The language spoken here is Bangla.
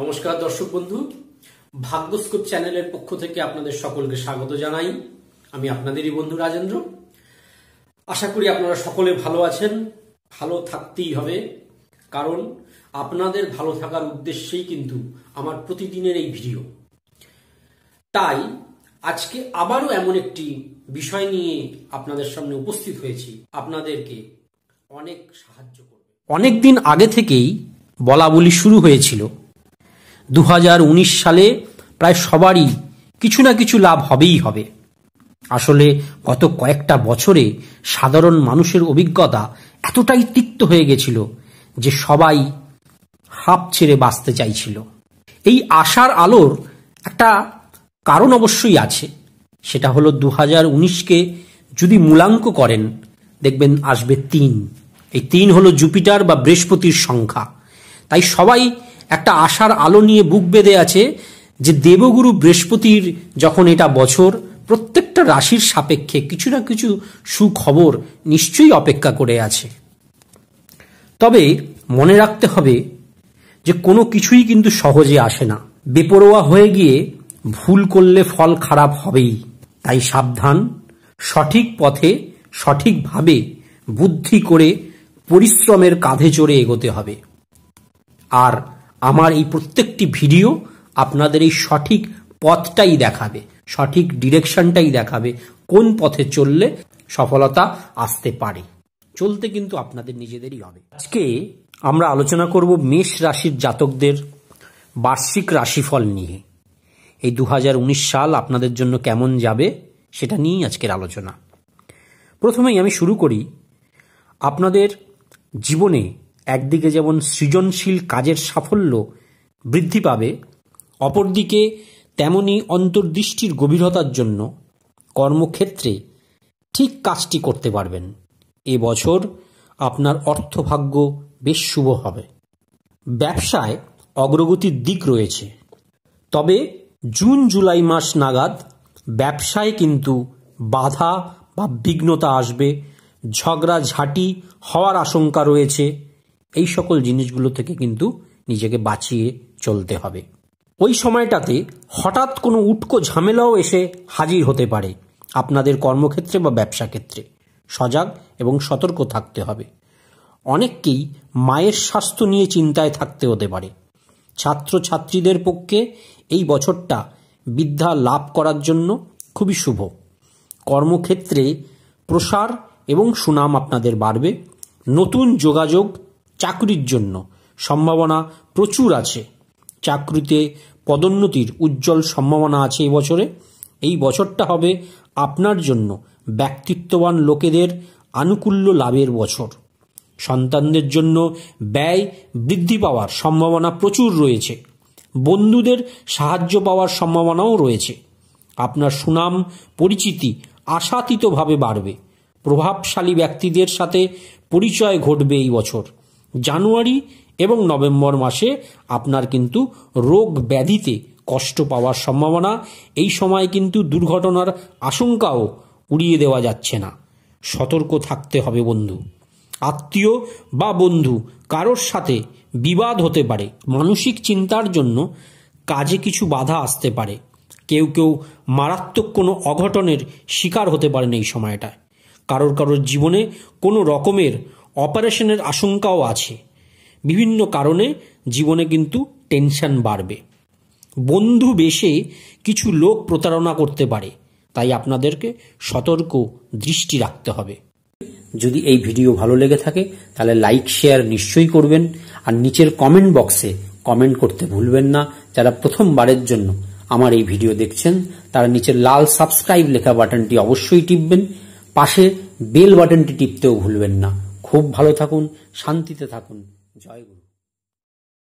নমস্কার দর্শক বন্ধু ভাগ্যস্কোপ চ্যানেলের পক্ষ থেকে আপনাদের সকলকে স্বাগত জানাই আমি আপনাদেরই বন্ধু রাজেন্দ্র আশা করি আপনারা সকলে ভালো আছেন ভালো থাকতেই হবে কারণ আপনাদের ভালো থাকার উদ্দেশ্যেই কিন্তু আমার প্রতিদিনের এই ভিডিও তাই আজকে আবারও এমন একটি বিষয় নিয়ে আপনাদের সামনে উপস্থিত হয়েছি আপনাদেরকে অনেক সাহায্য করবে অনেক দিন আগে থেকেই বলা বলি শুরু হয়েছিল দু সালে প্রায় সবারই কিছু না কিছু লাভ হবেই হবে আসলে গত কয়েকটা বছরে সাধারণ মানুষের অভিজ্ঞতা এতটাই তিক্ত হয়ে গেছিল যে সবাই হাফ ছেড়ে বাঁচতে চাইছিল এই আশার আলোর একটা কারণ অবশ্যই আছে সেটা হলো দু হাজার উনিশকে যদি মূলাঙ্ক করেন দেখবেন আসবে তিন এই তিন হলো জুপিটার বা বৃহস্পতির সংখ্যা তাই সবাই একটা আশার আলো নিয়ে বুক বেঁধে আছে যে দেবগুরু বৃহস্পতির যখন এটা বছর প্রত্যেকটা রাশির সাপেক্ষে কিছু না কিছু সুখবর নিশ্চয়ই অপেক্ষা করে আছে তবে মনে রাখতে হবে যে কোনো কিছুই কিন্তু সহজে আসে না বেপরোয়া হয়ে গিয়ে ভুল করলে ফল খারাপ হবেই তাই সাবধান সঠিক পথে সঠিকভাবে বুদ্ধি করে পরিশ্রমের কাঁধে চড়ে এগোতে হবে আর আমার এই প্রত্যেকটি ভিডিও আপনাদের এই সঠিক পথটাই দেখাবে সঠিক ডিরেকশনটাই দেখাবে কোন পথে চললে সফলতা আসতে পারে চলতে কিন্তু আপনাদের নিজেদেরই হবে আজকে আমরা আলোচনা করব মেষ রাশির জাতকদের বার্ষিক রাশিফল নিয়ে এই দু সাল আপনাদের জন্য কেমন যাবে সেটা নিয়েই আজকের আলোচনা প্রথমেই আমি শুরু করি আপনাদের জীবনে একদিকে যেমন সৃজনশীল কাজের সাফল্য বৃদ্ধি পাবে অপরদিকে তেমনি অন্তর্দৃষ্টির গভীরতার জন্য কর্মক্ষেত্রে ঠিক কাজটি করতে পারবেন এ বছর আপনার অর্থভাগ্য বেশ শুভ হবে ব্যবসায় অগ্রগতির দিক রয়েছে তবে জুন জুলাই মাস নাগাদ ব্যবসায় কিন্তু বাধা বা বিঘ্নতা আসবে ঝগড়া ঝাঁটি হওয়ার আশঙ্কা রয়েছে এই সকল জিনিসগুলো থেকে কিন্তু নিজেকে বাঁচিয়ে চলতে হবে ওই সময়টাতে হঠাৎ কোনো উটকো ঝামেলাও এসে হাজির হতে পারে আপনাদের কর্মক্ষেত্রে বা ব্যবসা ক্ষেত্রে সজাগ এবং সতর্ক থাকতে হবে অনেককেই মায়ের স্বাস্থ্য নিয়ে চিন্তায় থাকতে হতে পারে ছাত্র ছাত্রীদের পক্ষে এই বছরটা বিদ্যা লাভ করার জন্য খুবই শুভ কর্মক্ষেত্রে প্রসার এবং সুনাম আপনাদের বাড়বে নতুন যোগাযোগ চাকরির জন্য সম্ভাবনা প্রচুর আছে চাকরিতে পদোন্নতির উজ্জ্বল সম্ভাবনা আছে এই বছরে এই বছরটা হবে আপনার জন্য ব্যক্তিত্ববান লোকেদের আনুকূল্য লাভের বছর সন্তানদের জন্য ব্যয় বৃদ্ধি পাওয়ার সম্ভাবনা প্রচুর রয়েছে বন্ধুদের সাহায্য পাওয়ার সম্ভাবনাও রয়েছে আপনার সুনাম পরিচিতি আশাতীতভাবে বাড়বে প্রভাবশালী ব্যক্তিদের সাথে পরিচয় ঘটবে এই বছর জানুয়ারি এবং নভেম্বর মাসে আপনার কিন্তু রোগ ব্যাধিতে কষ্ট পাওয়ার সম্ভাবনা এই সময় কিন্তু দুর্ঘটনার আশঙ্কাও উড়িয়ে দেওয়া যাচ্ছে না সতর্ক থাকতে হবে বন্ধু আত্মীয় বা বন্ধু কারোর সাথে বিবাদ হতে পারে মানসিক চিন্তার জন্য কাজে কিছু বাধা আসতে পারে কেউ কেউ মারাত্মক কোনো অঘটনের শিকার হতে পারেন এই সময়টায় কারোর কারোর জীবনে কোনো রকমের অপারেশনের আশঙ্কাও আছে বিভিন্ন কারণে জীবনে কিন্তু টেনশন বাড়বে বন্ধু বেশে কিছু লোক প্রতারণা করতে পারে তাই আপনাদেরকে সতর্ক দৃষ্টি রাখতে হবে যদি এই ভিডিও ভালো লেগে থাকে তাহলে লাইক শেয়ার নিশ্চয়ই করবেন আর নিচের কমেন্ট বক্সে কমেন্ট করতে ভুলবেন না যারা প্রথমবারের জন্য আমার এই ভিডিও দেখছেন তারা নিচের লাল সাবস্ক্রাইব লেখা বাটনটি অবশ্যই টিপবেন পাশে বেল বাটনটি টিপতেও ভুলবেন না খুব ভালো থাকুন শান্তিতে থাকুন জয় গুরু